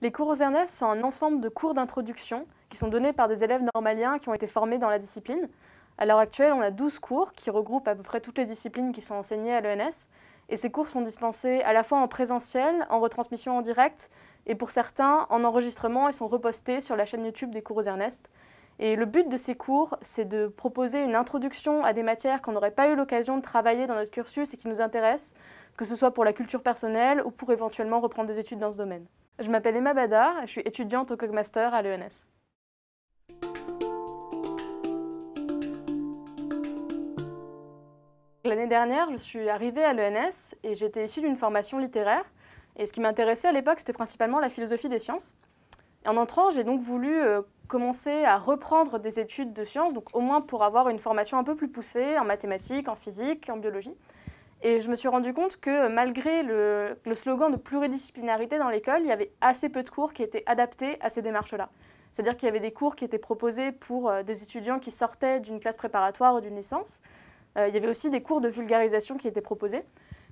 Les cours aux Ernest sont un ensemble de cours d'introduction qui sont donnés par des élèves normaliens qui ont été formés dans la discipline. À l'heure actuelle, on a 12 cours qui regroupent à peu près toutes les disciplines qui sont enseignées à l'ENS. Et ces cours sont dispensés à la fois en présentiel, en retransmission en direct, et pour certains, en enregistrement et sont repostés sur la chaîne YouTube des cours aux Ernest. Et le but de ces cours, c'est de proposer une introduction à des matières qu'on n'aurait pas eu l'occasion de travailler dans notre cursus et qui nous intéressent, que ce soit pour la culture personnelle ou pour éventuellement reprendre des études dans ce domaine. Je m'appelle Emma Badar, je suis étudiante au Cogmaster à l'ENS. L'année dernière, je suis arrivée à l'ENS et j'étais issue d'une formation littéraire. Et ce qui m'intéressait à l'époque, c'était principalement la philosophie des sciences. en entrant, j'ai donc voulu euh, commencer à reprendre des études de sciences, donc au moins pour avoir une formation un peu plus poussée en mathématiques, en physique, en biologie. Et je me suis rendu compte que euh, malgré le, slogan de pluridisciplinarité dans l'école, il y avait assez peu de cours qui étaient adaptés à ces démarches-là. C'est-à-dire qu'il y avait des cours qui étaient proposés pour euh, des étudiants qui sortaient d'une classe préparatoire ou d'une licence. Euh, il y avait aussi des cours de vulgarisation qui étaient proposés.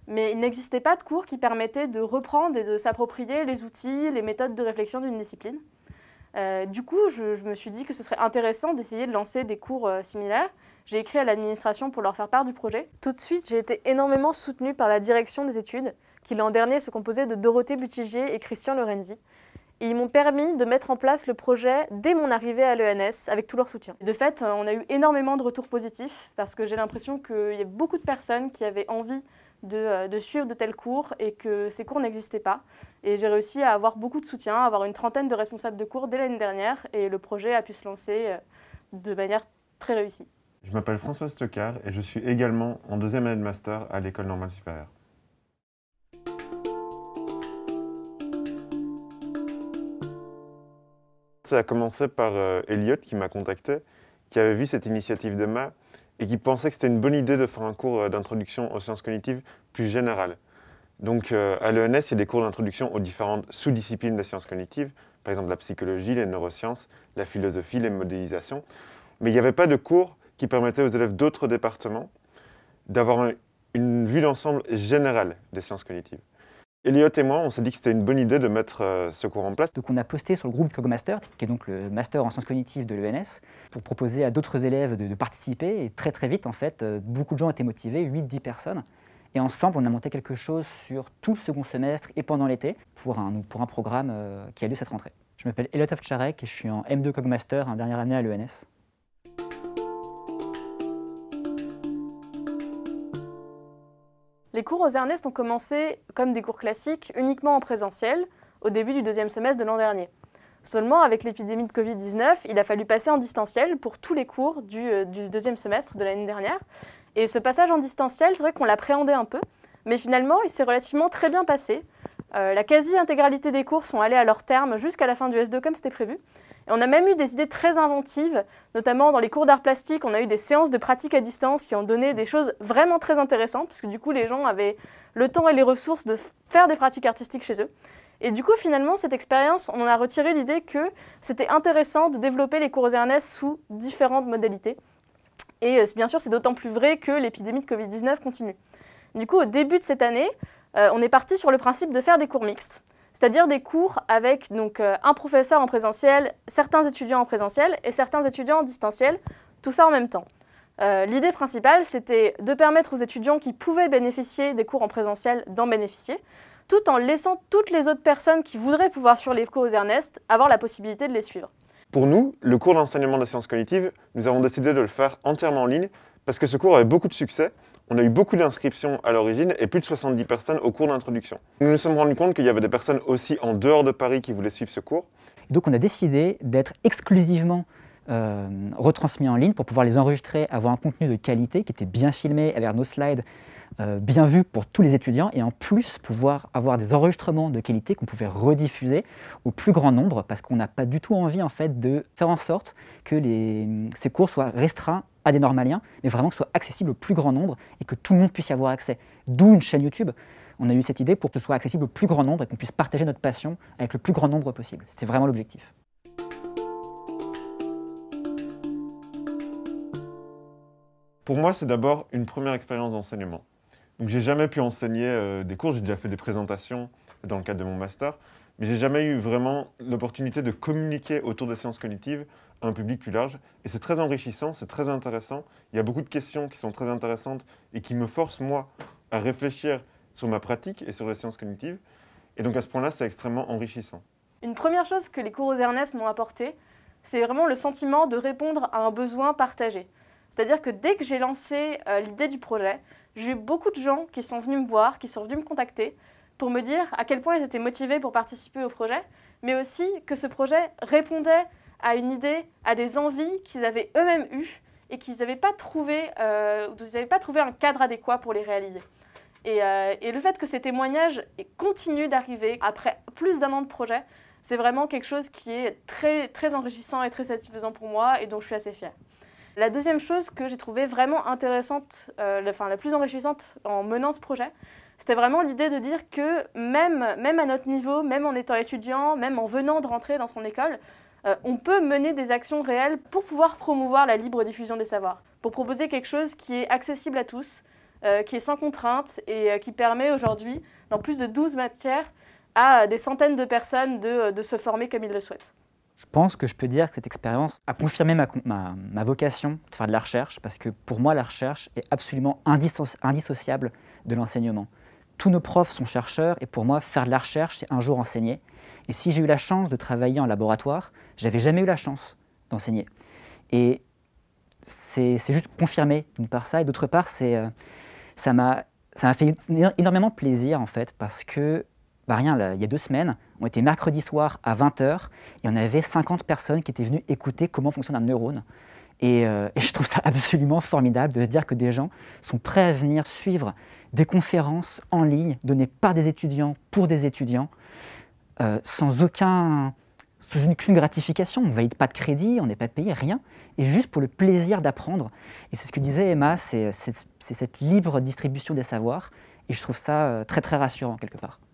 Mais il n'existait pas de cours qui permettaient de reprendre et de s'approprier les outils, les méthodes de réflexion d'une discipline. Euh, du coup, je, me suis dit que ce serait intéressant d'essayer de lancer des cours euh, similaires. J'ai écrit à l'administration pour leur faire part du projet. Tout de suite, j'ai été énormément soutenue par la direction des études, qui l'an dernier se composait de Dorothée Butigier et Christian Lorenzi. ils m'ont permis de mettre en place le projet dès mon arrivée à l'ENS avec tout leur soutien. De fait, euh, on a eu énormément de retours positifs parce que j'ai l'impression qu'il y a beaucoup de personnes qui avaient envie euh, de, suivre de tels cours et que ces cours n'existaient pas. Et j'ai réussi à avoir beaucoup de soutien, à avoir une trentaine de responsables de cours dès l'année dernière et le projet a pu se lancer euh, de manière très réussie. Je m'appelle Françoise Stockard et je suis également en deuxième année de master à l'École normale supérieure. Ça a commencé par euh, Elliot qui m'a contacté, qui avait vu cette initiative d'Emma et qui pensaient que c'était une bonne idée de faire un cours euh, d'introduction aux sciences cognitives plus général. Donc euh, à l'ENS, il y a des cours d'introduction aux différentes sous-disciplines des sciences cognitives, par exemple la psychologie, les neurosciences, la philosophie, les modélisations. Mais il n'y avait pas de cours qui permettait aux élèves d'autres départements d'avoir une vue d'ensemble générale des sciences cognitives. Elliot et moi, on s'est dit que c'était une bonne idée de mettre euh, ce cours en place. Donc on a posté sur le groupe Cogmaster, qui est donc le master en sciences cognitives de l'ENS, pour proposer à d'autres élèves de, participer. Et très très vite, en fait, euh, beaucoup de gens étaient motivés, 8-10 personnes. Et ensemble, on a monté quelque chose sur tout le second semestre et pendant l'été pour un, programme euh, qui a lieu cette rentrée. Je m'appelle Elliot Tcharek et je suis en M2 Cogmaster, en dernière année à l'ENS. Les cours aux Ernest ont commencé comme des cours classiques uniquement en présentiel au début du deuxième semestre de l'an dernier. Seulement, avec l'épidémie de Covid-19, il a fallu passer en distanciel pour tous les cours euh, du, deuxième semestre de l'année dernière. Et ce passage en distanciel, c'est vrai qu'on l'appréhendait un peu, mais finalement, il s'est relativement très bien passé. Euh, la quasi-intégralité des cours sont allés à leur terme jusqu'à la fin du S2 comme c'était prévu on a même eu des idées très inventives, notamment dans les cours d'art plastique, on a eu des séances de pratique à distance qui ont donné des choses vraiment très intéressantes, parce que du coup les gens avaient le temps et les ressources de faire des pratiques artistiques chez eux. Et du coup, finalement, cette expérience, on en a retiré l'idée que c'était intéressant de développer les cours aux sous différentes modalités. Et euh, bien sûr, c'est d'autant plus vrai que l'épidémie de Covid-19 continue. Du coup, au début de cette année, euh, on est parti sur le principe de faire des cours mixtes c'est-à-dire des cours avec donc, euh, un professeur en présentiel, certains étudiants en présentiel et certains étudiants en distanciel, tout ça en même temps. Euh, l'idée principale, c'était de permettre aux étudiants qui pouvaient bénéficier des cours en présentiel d'en bénéficier, tout en laissant toutes les autres personnes qui voudraient pouvoir suivre les cours aux Ernest avoir la possibilité de les suivre. Pour nous, le cours d'enseignement de sciences cognitives, nous avons décidé de le faire entièrement en ligne parce que ce cours avait beaucoup de succès. On a eu beaucoup d'inscriptions à l'origine et plus de 70 personnes au cours d'introduction. Nous nous sommes rendus compte qu'il y avait des personnes aussi en dehors de Paris qui voulaient suivre ce cours. Donc on a décidé d'être exclusivement euh, retransmis en ligne pour pouvoir les enregistrer, avoir un contenu de qualité qui était bien filmé, avec nos slides euh, bien vu pour tous les étudiants et en plus pouvoir avoir des enregistrements de qualité qu'on pouvait rediffuser au plus grand nombre parce qu'on n'a pas du tout envie en fait de faire en sorte que ces cours soient restreints à des normaliens, mais vraiment que ce soit accessible au plus grand nombre et que tout le monde puisse y avoir accès. D'où une chaîne YouTube. On a eu cette idée pour que ce soit accessible au plus grand nombre et qu'on puisse partager notre passion avec le plus grand nombre possible. C'était vraiment l'objectif. Pour moi, c'est d'abord une première expérience d'enseignement. Donc, j'ai jamais pu enseigner euh, des cours, j'ai déjà fait des présentations dans le cadre de mon master, mais j'ai jamais eu vraiment l'opportunité de communiquer autour des sciences cognitives à un public plus large. Et c'est très enrichissant, c'est très intéressant. Il y a beaucoup de questions qui sont très intéressantes et qui me forcent, moi, à réfléchir sur ma pratique et sur les sciences cognitives. Et donc à ce point-là, c'est extrêmement enrichissant. Une première chose que les cours aux Ernest m'ont apporté, c'est vraiment le sentiment de répondre à un besoin partagé. C'est-à-dire que dès que j'ai lancé euh, l'idée du projet, j'ai eu beaucoup de gens qui sont venus me voir, qui sont venus me contacter, pour me dire à quel point ils étaient motivés pour participer au projet, mais aussi que ce projet répondait à une idée, à des envies qu'ils avaient eux-mêmes eues et qu'ils n'avaient pas, trouvé, euh, pas trouvé un cadre adéquat pour les réaliser. Et, euh, le fait que ces témoignages continuent d'arriver après plus d'un an de projet, c'est vraiment quelque chose qui est très, très enrichissant et très satisfaisant pour moi et dont je suis assez fière. La deuxième chose que j'ai trouvée vraiment intéressante, euh, la, enfin, la plus enrichissante en menant ce projet, c'était vraiment l'idée de dire que même, même à notre niveau, même en étant étudiant, même en venant de rentrer dans son école, euh, on peut mener des actions réelles pour pouvoir promouvoir la libre diffusion des savoirs, pour proposer quelque chose qui est accessible à tous, euh, qui est sans contrainte et qui permet aujourd'hui, dans plus de 12 matières, à des centaines de personnes de se former comme ils le souhaitent. Je pense que je peux dire que cette expérience a confirmé ma, ma, vocation de faire de la recherche, parce que pour moi, la recherche est absolument indissociable de l'enseignement. Tous nos profs sont chercheurs, et pour moi, faire de la recherche, c'est un jour enseigner. Et si j'ai eu la chance de travailler en laboratoire, j'avais jamais eu la chance d'enseigner. Et c'est juste confirmé, d'une part ça, et d'autre part, c'est euh, ça m'a fait énormément plaisir, en fait, parce que, bah rien, il y a deux semaines, on était mercredi soir à 20h, il y en avait 50 personnes qui étaient venues écouter comment fonctionne un neurone. Euh, et, je trouve ça absolument formidable de dire que des gens sont prêts à venir suivre des conférences en ligne données par des étudiants pour des étudiants, euh, sans aucun, sans aucune gratification. On ne valide pas de crédit, on n'est pas payé, rien, et juste pour le plaisir d'apprendre. Et c'est ce que disait Emma, c'est cette libre distribution des savoirs, et je trouve ça euh, très très rassurant quelque part.